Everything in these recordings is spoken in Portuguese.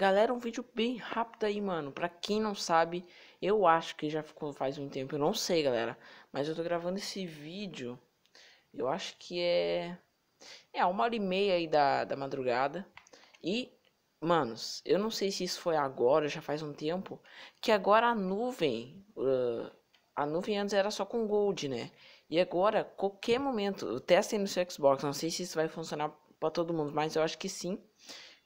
Galera, um vídeo bem rápido aí, mano. Pra quem não sabe, eu acho que já ficou faz um tempo. Eu não sei, galera. Mas eu tô gravando esse vídeo. Eu acho que é. É, uma hora e meia aí da, da madrugada. E, manos, eu não sei se isso foi agora, já faz um tempo. Que agora a nuvem. Uh, a nuvem antes era só com Gold, né? E agora, qualquer momento. Testem no seu Xbox. Não sei se isso vai funcionar para todo mundo, mas eu acho que sim.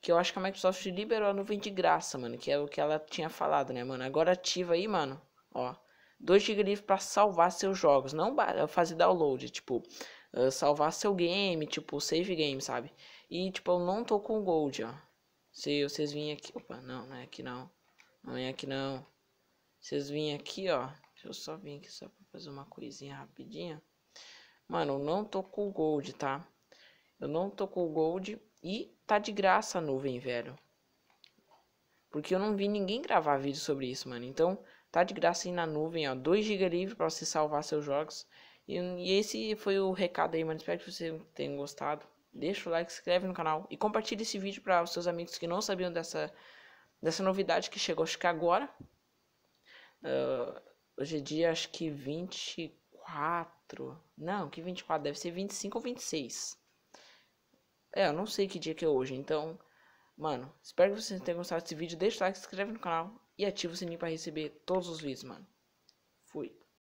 Que eu acho que a Microsoft liberou a nuvem de graça, mano. Que é o que ela tinha falado, né, mano? Agora ativa aí, mano. Ó. 2 GB livre pra salvar seus jogos. Não é fazer download, tipo. Uh, salvar seu game, tipo, save game, sabe? E, tipo, eu não tô com gold, ó. Se vocês virem aqui... Opa, não, não é aqui não. Não é aqui não. Vocês virem aqui, ó. Deixa eu só vir aqui só pra fazer uma coisinha rapidinha. Mano, eu não tô com gold, tá? Eu não tô com o Gold e tá de graça a nuvem, velho. Porque eu não vi ninguém gravar vídeo sobre isso, mano. Então, tá de graça aí na nuvem, ó. 2 GB livre para você salvar seus jogos. E, e, esse foi o recado aí, mano. Espero que vocês tenham gostado. Deixa o like, se inscreve no canal e compartilha esse vídeo para os seus amigos que não sabiam dessa, dessa novidade que chegou, acho que agora. Uh, hoje é dia, acho que 24. Não, que 24, deve ser 25 ou 26. É, eu não sei que dia que é hoje, então. Mano, espero que vocês tenham gostado desse vídeo. Deixa o like, se inscreve no canal e ativa o sininho para receber todos os vídeos, mano. Fui.